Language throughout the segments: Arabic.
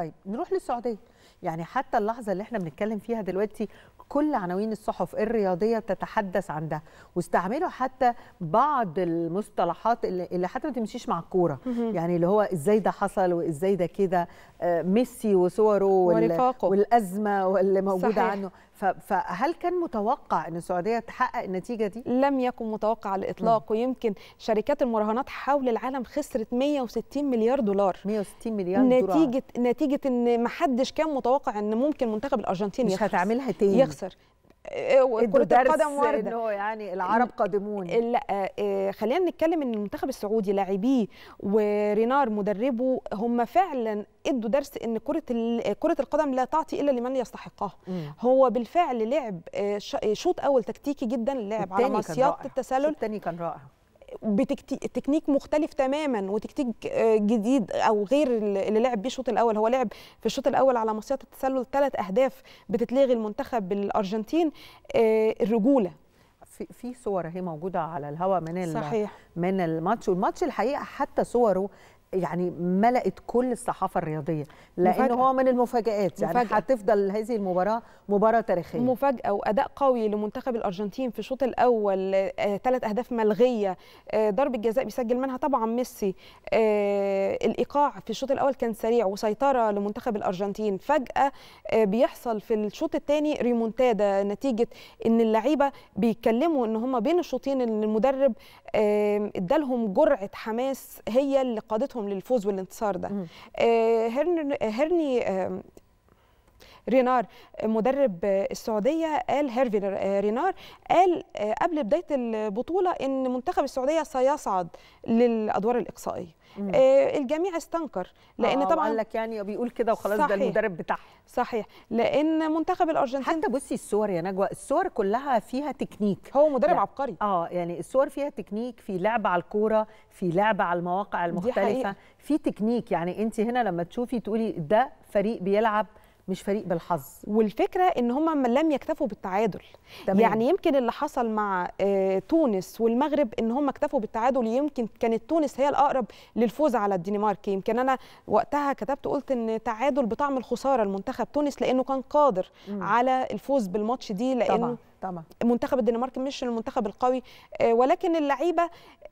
طيب نروح للسعوديه يعني حتى اللحظه اللي احنا بنتكلم فيها دلوقتي كل عناوين الصحف الرياضيه تتحدث عن ده واستعملوا حتى بعض المصطلحات اللي, اللي حتى ما تمشيش مع الكوره يعني اللي هو ازاي ده حصل وازاي ده كده آه، ميسي وصوره ورفاقه. والازمه واللي موجوده صحيح. عنه فهل كان متوقع ان السعوديه تحقق النتيجه دي؟ لم يكن متوقع على الاطلاق م. ويمكن شركات المراهنات حول العالم خسرت 160 مليار دولار 160 مليار دولار نتيجه نتيجه ان ما حدش كان متوقع ان ممكن منتخب الارجنتين مش يخسر. هتعملها تاني يخسر آه، آه، كرة القدم واردة انه يعني العرب قادمون لا آه، خلينا نتكلم ان المنتخب السعودي لاعبيه ورينار مدربه هم فعلا ادوا درس ان كرة كرة القدم لا تعطي الا لمن يستحقها هو بالفعل لعب شوط اول تكتيكي جدا لعب على مصيات التسلل الثاني كان رائع بتكنيك مختلف تماما وتكتيك آه، جديد او غير اللي لعب بيه الشوط الاول هو لعب في الشوط الاول على مصيده التسلل ثلاث اهداف بتتلغي المنتخب الارجنتين آه، الرجوله في صور هي موجوده على الهواء من صحيح. من الماتش والماتش الحقيقه حتى صوره يعني ملأت كل الصحافه الرياضيه لان مفاجأة. هو من المفاجات يعني مفاجأة. هتفضل هذه المباراه مباراه تاريخيه مفاجاه واداء قوي لمنتخب الارجنتين في الشوط الاول آه، ثلاث اهداف ملغيه ضرب آه، ضربه جزاء بيسجل منها طبعا ميسي آه، الايقاع في الشوط الاول كان سريع وسيطره لمنتخب الارجنتين فجاه بيحصل في الشوط الثاني ريمونتادا نتيجه ان اللعيبه بيتكلموا ان هم بين الشوطين ان المدرب ادالهم جرعه حماس هي اللي قادتهم للفوز والانتصار ده آه، هيرني رينار مدرب السعوديه قال هيرفي رينار قال آه، قبل بدايه البطوله ان منتخب السعوديه سيصعد للادوار الاقصائيه مم. آه، الجميع استنكر آه، لان آه طبعا قال لك يعني بيقول كده وخلاص ده المدرب بتاعها صحيح لان منتخب الارجنتين حتى بصي الصور يا نجوى الصور كلها فيها تكنيك هو مدرب لا. يعني عبقري اه يعني الصور فيها تكنيك في لعب على الكوره في لعب على المواقع المختلفه في تكنيك يعني انت هنا لما تشوفي تقولي ده فريق بيلعب مش فريق بالحظ والفكره ان هم لم يكتفوا بالتعادل تمام. يعني يمكن اللي حصل مع آه، تونس والمغرب ان هم اكتفوا بالتعادل يمكن كانت تونس هي الاقرب للفوز على الدنمارك يمكن انا وقتها كتبت قلت ان تعادل بطعم الخساره لمنتخب تونس لانه كان قادر م. على الفوز بالماتش دي لانه طبعا. طبعا منتخب الدنمارك مش المنتخب القوي آه، ولكن اللعيبه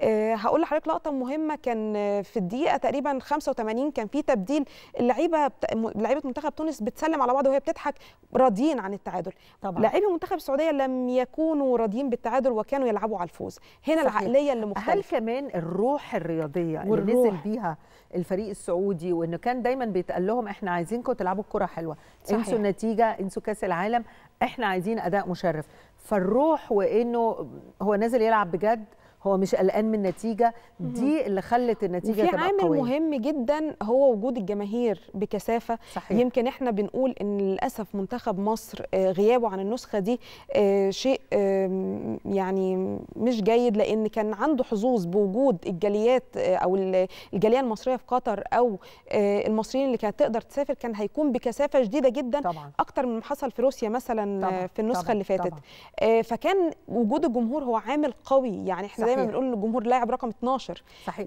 آه، هقول لحضرتك لقطه مهمه كان في الدقيقه تقريبا 85 كان في تبديل اللعيبه لعيبه منتخب تونس بتسلم على بعض وهي بتضحك راضيين عن التعادل طبعا لعيبه منتخب السعوديه لم يكونوا راضيين بالتعادل وكانوا يلعبوا على الفوز هنا صحيح. العقليه اللي مختلفه هل كمان الروح الرياضيه والروح. اللي نزل بيها الفريق السعودي وانه كان دايما بيتقال لهم احنا عايزينكم تلعبوا الكره حلوه صحيح. انسوا النتيجه انسوا كاس العالم احنا عايزين اداء مشرف فالروح وانه هو نازل يلعب بجد هو مش قلقان من النتيجه دي اللي خلت النتيجه تبقى قويه عامل مهم جدا هو وجود الجماهير بكثافه صحيح. يمكن احنا بنقول ان للاسف منتخب مصر آه، غيابه عن النسخه دي آه، شيء يعني مش جيد لان كان عنده حظوظ بوجود الجاليات آه، او الجاليه المصريه في قطر او المصريين اللي كانت تقدر تسافر كان هيكون بكثافه شديده جدا طبعا. اكتر من حصل في روسيا مثلا طبعا. في النسخه طبعا. اللي فاتت طبعا. فكان وجود الجمهور هو عامل قوي يعني احنا دايما بنقول للجمهور لاعب رقم 12 صحيح